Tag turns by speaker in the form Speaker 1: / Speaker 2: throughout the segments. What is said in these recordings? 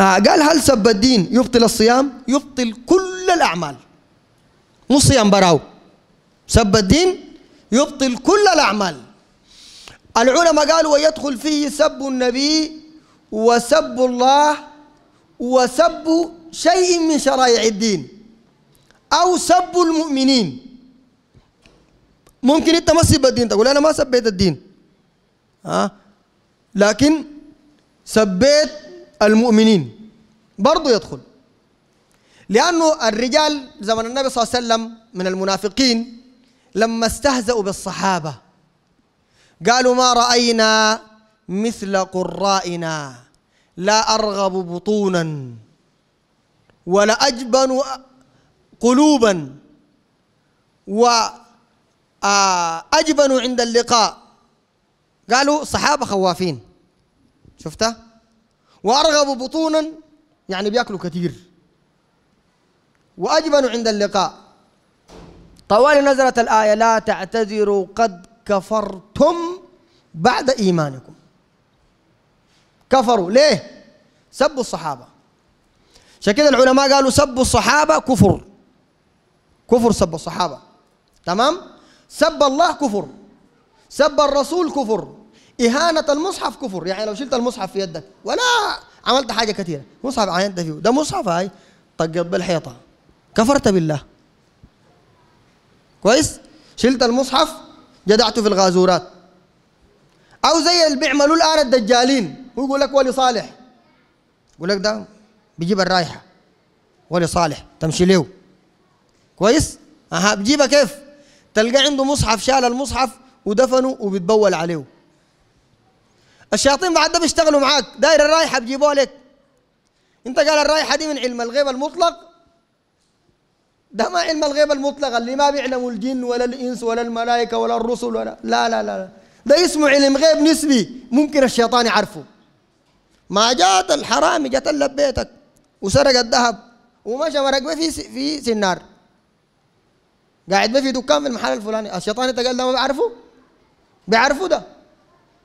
Speaker 1: آه، قال هل سب الدين يبطل الصيام يبطل كل الأعمال مو صيام براو سب الدين يبطل كل الأعمال العلماء قالوا ويدخل فيه سب النبي وسب الله وسب شيء من شرائع الدين أو سب المؤمنين ممكن أنت ما تسب الدين تقول أنا ما سبيت الدين ها آه؟ لكن سبيت المؤمنين برضه يدخل لأنه الرجال زمن النبي صلى الله عليه وسلم من المنافقين لما استهزأوا بالصحابة قالوا ما رأينا مثل قرائنا لا أرغب بطونا ولا أجبن قلوبا وأجبن عند اللقاء قالوا صحابة خوافين شفتها وارغب بطونا يعني بياكلوا كثير وأجبنوا عند اللقاء طوال نزلت الآية لا تعتذروا قد كفرتم بعد إيمانكم كفروا ليه؟ سبوا الصحابة عشان كده العلماء قالوا سبوا الصحابة كفر كفر سب الصحابة تمام؟ سب الله كفر سب الرسول كفر إهانة المصحف كفر يعني لو شلت المصحف في يدك ولا عملت حاجة كثيرة مصحف عينت فيه ده مصحف هاي طقت بالحيطة كفرت بالله كويس شلت المصحف جدعته في الغازورات أو زي اللي بيعملوا الآن الدجالين هو يقول لك ولي صالح يقول لك ده بيجيب الرايحة ولي صالح تمشي له كويس أها بجيبها كيف تلقى عنده مصحف شال المصحف ودفنه وبيتبول عليه الشياطين بعد ده بيشتغلوا معاك داير الرائحه بيجيبوها لك انت قال الرائحه دي من علم الغيب المطلق ده ما علم الغيب المطلق اللي ما بيعلموا الجن ولا الانس ولا الملائكه ولا الرسل ولا لا لا لا, لا. ده اسمه علم غيب نسبي ممكن الشيطان يعرفه ما جات الحرامي جات لبيتك وسرق الذهب ومشى ورق في في سنار قاعد ما في دكان في المحل الفلاني الشيطان انت قال ده ما بيعرفه بيعرفه ده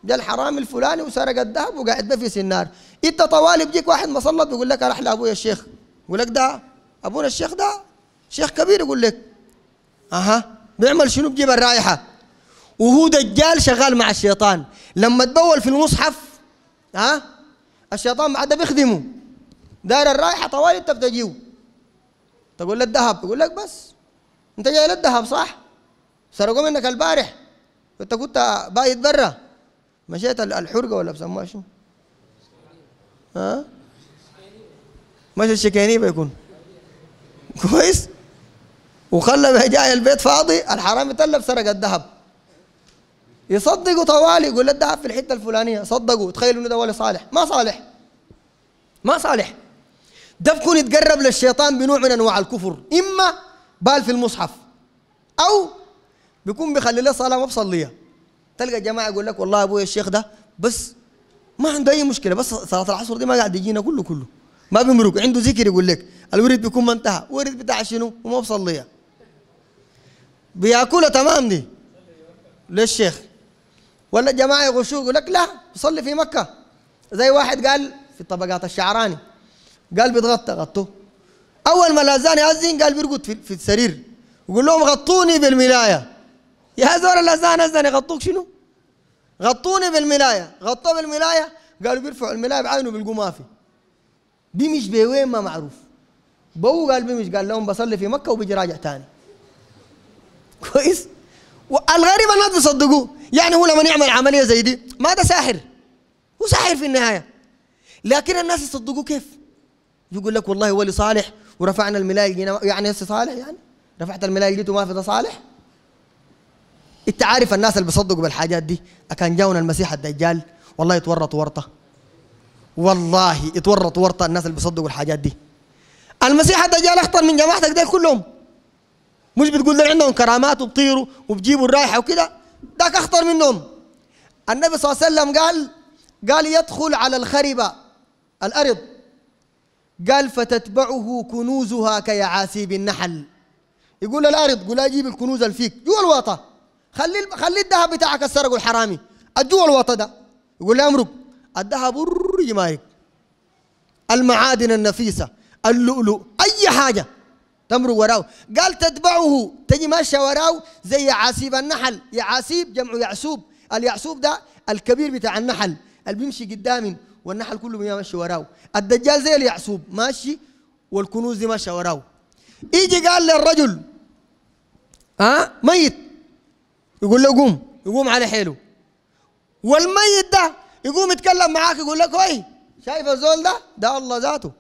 Speaker 1: ده الحرامي الفلاني وسرق الذهب وقاعد ده في سنار انت طوالي بيجيك واحد مسلط بيقول لك رحل ابويا الشيخ يقول لك ده ابونا الشيخ ده شيخ كبير يقول لك اها بيعمل شنو بجيب الرائحه وهو دجال شغال مع الشيطان لما تبول في المصحف ها الشيطان بعد بيخدمه داير الرائحه طوالي انت بتجيو تقول له الذهب يقول لك بس انت جاي للذهب صح سرقوا منك البارح انت كنت بايت برا مشيت الحرقة ولا بسموها شو؟ ها؟ مشى الشكيني بيكون كويس؟ وخلى جاي البيت فاضي الحرامي تلف سرق الذهب يصدقوا طوالي يقول الذهب في الحته الفلانيه صدقوا تخيلوا انه ده ولي صالح ما صالح ما صالح ده بكون يتقرب للشيطان بنوع من انواع الكفر اما بال في المصحف او بيكون بيخلي له صلاه ما بصليها تلقى جماعه يقول لك والله ابويا الشيخ ده بس ما عنده اي مشكله بس صلاه العصر دي ما قاعد يجينا كله كله ما بيمرق عنده ذكر يقول لك الورد بيكون ما انتهى ورد بتاع شنو وما بصليها بياكلها تمام دي للشيخ ولا جماعه يغشوه يقول لك لا بصلي في مكه زي واحد قال في طبقات الشعراني قال بيتغطى غطوه اول ما الاذان ياذن قال بيرقد في السرير يقول لهم غطوني بالملايه يا زول الاذان هسه يغطوك شنو؟ غطوني بالملاية غطوه بالملاية قالوا بيرفعوا الملاية بعينه بيلقوا ما في بيمش بوين ما معروف بو قال بيمش قال لهم بصلي في مكة وبيجي راجع تاني كويس والغريب الناس بيصدقوه يعني هو لما يعمل عملية زي دي ما ده ساحر هو ساحر في النهاية لكن الناس يصدقوه كيف يقول لك والله ولي صالح ورفعنا الملاية يعني صالح يعني رفعت الملاية لقيته ما في ده صالح انت عارف الناس اللي بيصدقوا بالحاجات دي اكان جاونا المسيح الدجال والله يتورط ورطه والله يتورط ورطه الناس اللي بيصدقوا الحاجات دي المسيح الدجال اخطر من جماعتك ده كلهم مش بتقول دول عندهم كرامات وبطيروا وبجيبوا الرائحه وكده ذاك اخطر منهم النبي صلى الله عليه وسلم قال قال يدخل على الخربه الارض قال فتتبعه كنوزها كيعاسيب النحل يقول الارض قول اجيب الكنوز الفيك جوا الواطه خلي خلي الذهب بتاعك السرق الحرامي الجو الوطا ده يقول لي امرق الذهب يمارق المعادن النفيسه اللؤلؤ اي حاجه تمر وراه قال تتبعه تجي ماشيه وراه زي عاسيب النحل يعاسيب جمع يعسوب اليعسوب ده الكبير بتاع النحل اللي بيمشي قدامي والنحل كله ماشي وراه الدجال زي اليعسوب ماشي والكنوز دي ماشيه وراه يجي قال للرجل ها ميت يقول له قوم يقوم على حيله والميت ده يقوم يتكلم معاك يقول لك وي شايف الزول ده ده الله ذاته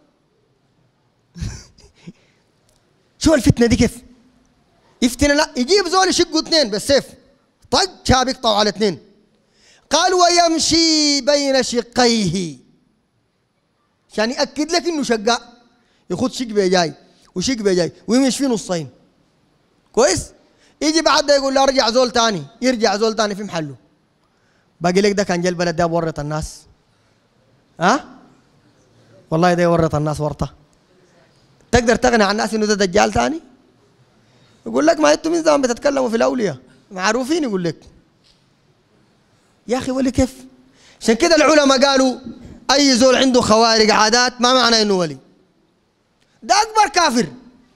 Speaker 1: شو الفتنه دي كيف يفتن لا يجيب زول يشقوا اثنين بالسيف طق شاب يقطعوا على اثنين قال ويمشي بين شقيه عشان يعني ياكد لك انه شقاء يخد شق بيجاي وشق بيجاي ويمشي في نصين كويس يجي بعد يقول له ارجع زول تاني يرجع زول تاني في محله باقي لك ده كان جا البلد ده ورط الناس ها والله ده ورط الناس ورطه تقدر تغني عن الناس انه ده دجال تاني يقول لك ما انتم من زمان بتتكلموا في الاولياء معروفين يقول لك يا اخي ولي كيف عشان كده العلماء قالوا اي زول عنده خوارق عادات ما معنى انه ولي ده اكبر كافر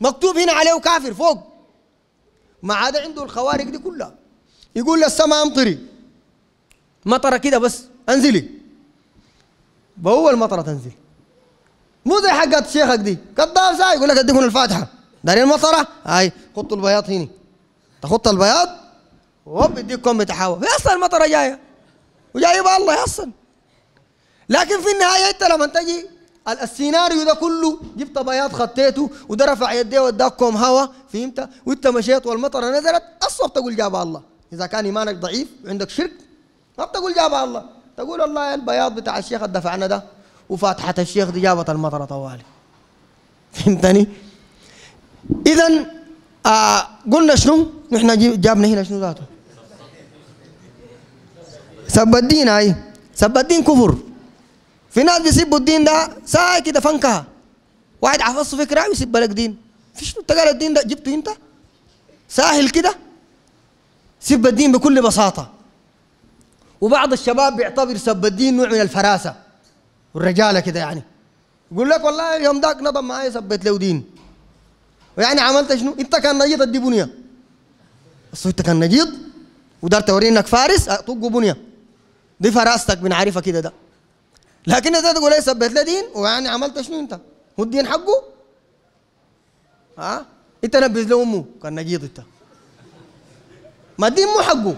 Speaker 1: مكتوب هنا عليه كافر فوق ما عاد عنده الخوارق دي كلها يقول للسماء امطري مطره كده بس انزلي بأول مطره تنزل مو زي حقات شيخك دي كذاب ساي يقول لك اديكم الفاتحه دارين المطره هاي خطوا البياض هنا تخط البياض وب يديكم بتحاوى اصلا المطره جايه وجايبها الله اصلا لكن في النهايه انت لما تجي السيناريو ده كله جبت بياض خطيته وده رفع يديه واداك كوم هوا فهمت وانت مشيت والمطره نزلت اصلا بتقول جاب الله اذا كان ايمانك ضعيف وعندك شرك ما بتقول جاب الله تقول يا البياض بتاع الشيخ دفعنا ده وفاتحه الشيخ دي جابت المطره طوالي فهمتني اذا آه قلنا شنو نحن جابنا هنا شنو ذاته سب الدين هاي سب الدين كفر في ناس بيسبوا الدين ده ساعة كده فنكها واحد حفظ فكرة ويسيب لك دين فيش انت قال الدين ده جبته انت ساهل كده سب الدين بكل بساطة وبعض الشباب بيعتبر سب الدين نوع من الفراسة والرجالة كده يعني يقول لك والله اليوم داك نظم معايا سبيت له دين ويعني عملت شنو؟ انت كان نجيط ادي بنية بس انت كان نجيط ودار تورينك فارس طقوا اه، بنية دي فراستك بنعرفها كده ده لكن انت تقول لي ثبت له دين ويعني عملت شنو انت؟ هو الدين حقه؟ ها؟ انت نبذ له امه كان نجيض انت ما الدين مو حقه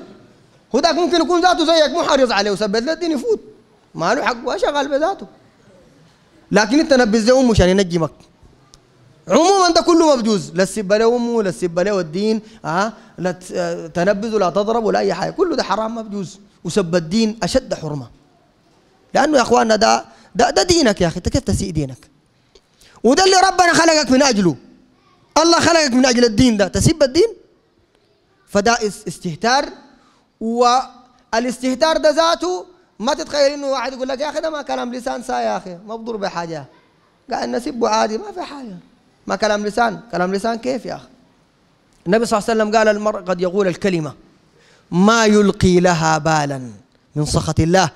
Speaker 1: هو ذاك ممكن يكون ذاته زيك مو حريص عليه وثبت له الدين يفوت ما له حقه شغال بذاته لكن انت نبذ له امه عشان ينجمك عموما ده كله مبجوز لا تسب له امه لا تسب له الدين ها لا تنبذ ولا تضرب ولا اي حاجه كله ده حرام مبجوز وسب الدين اشد حرمه لانه يا اخواننا ده ده, ده دينك يا اخي انت كيف تسيء دينك وده اللي ربنا خلقك من اجله الله خلقك من اجل الدين ده تسب الدين فده استهتار والاستهتار ده ذاته ما تتخيل انه واحد يقول لك يا اخي ده ما كلام لسان سا يا اخي ما بضر بحاجه قاعد نسبه عادي ما في حاجه ما كلام لسان كلام لسان كيف يا اخي النبي صلى الله عليه وسلم قال المرء قد يقول الكلمه ما يلقي لها بالا من سخط الله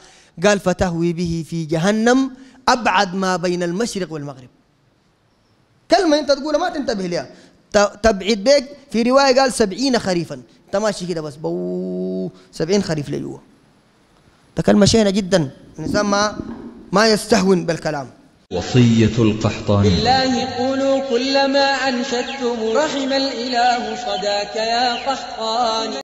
Speaker 1: قال فتهوي به في جهنم أبعد ما بين المشرق والمغرب كلمة أنت تقولها ما تنتبه لها تبعد بيك في رواية قال سبعين خريفا أنت ماشي كده بس بو سبعين خريف لجوا ده كلمة شينة جدا الإنسان ما ما يستهون بالكلام وصية القحطاني لله قولوا كلما أنشدتم رحم الإله صداك يا قحطاني